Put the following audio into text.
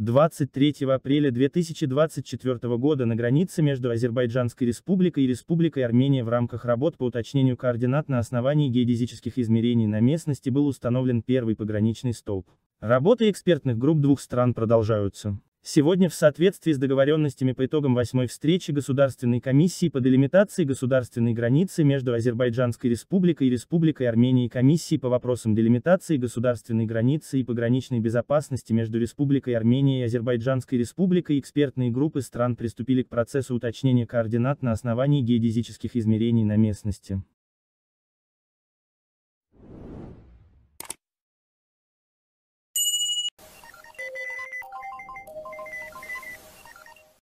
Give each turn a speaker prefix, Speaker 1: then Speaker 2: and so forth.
Speaker 1: 23 апреля 2024 года на границе между Азербайджанской республикой и Республикой Армения в рамках работ по уточнению координат на основании геодезических измерений на местности был установлен первый пограничный столб. Работы экспертных групп двух стран продолжаются. Сегодня в соответствии с договоренностями по итогам восьмой встречи Государственной комиссии по делимитации государственной границы между Азербайджанской республикой и Республикой Армении комиссии по вопросам делимитации государственной границы и пограничной безопасности между Республикой Армения и Азербайджанской республикой экспертные группы стран приступили к процессу уточнения координат на основании геодезических измерений на местности.